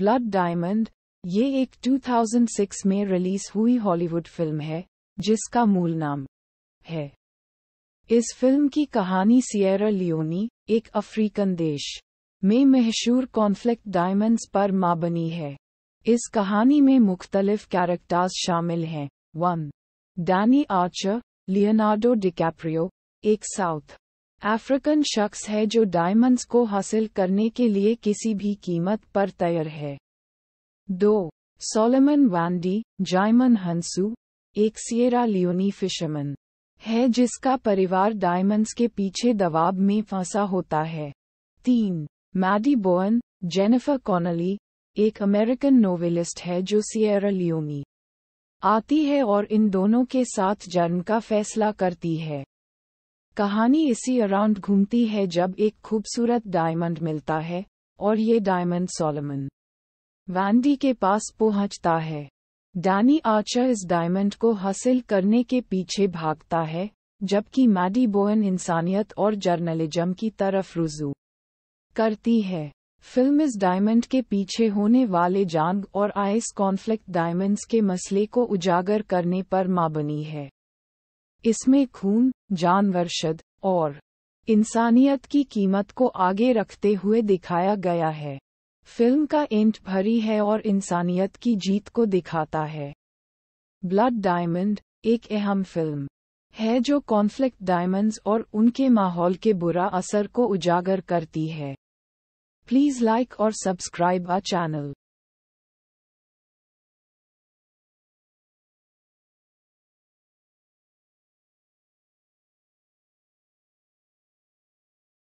blood diamond ये एक 2006 में रिलीज हुई हॉलीवुड फिल्म है जिसका मूल नाम है इस फिल्म की कहानी सियरा लियोनी एक अफ्रीकन देश में मशहूर कॉन्फ्लिक्ट डायमंड्स पर मां बनी है इस कहानी में मुख्तलिफ कैरेक्टर्स शामिल हैं one Danny Archer Leonardo DiCaprio एक साउथ अफ्रीकन शख्स है जो डायमंड्स को हासिल करने के लिए किसी भी कीमत पर तैयार है दो सोलेमन वांडी जायमन हंसू एक सियरा लियोनी फिशरमन है जिसका परिवार डायमंड्स के पीछे दबाव में फंसा होता है तीन मैडी बोअन जेनिफर कॉनली एक अमेरिकन नोवेलिस्ट है जो सियरा लियोनी आती है और इन दोनों के साथ जन्म का फैसला करती है कहानी इसी अराउंड घूमती है जब एक खूबसूरत डायमंड मिलता है और ये डायमंड सोलमन वैंडी के पास पहुंचता है डैनी आर्चर इस डायमंड को हासिल करने के पीछे भागता है जबकि मैडी बोएन इंसानियत और जर्नलिज्म की तरफ रुजू करती है फिल्म इस डायमंड के पीछे होने वाले जांग और आइस कॉन्फ्लिक्ट डायमंड्स के मसले को उजागर करने पर माबनी है इसमें खून जानवर शद और इंसानियत की कीमत को आगे रखते हुए दिखाया गया है फिल्म का एंट भरी है और इंसानियत की जीत को दिखाता है ब्लड डायमंड एक अहम फिल्म है जो कॉन्फ्लिक्ट डायमंड्स और उनके माहौल के बुरा असर को उजागर करती है प्लीज लाइक और सब्सक्राइब आ चैनल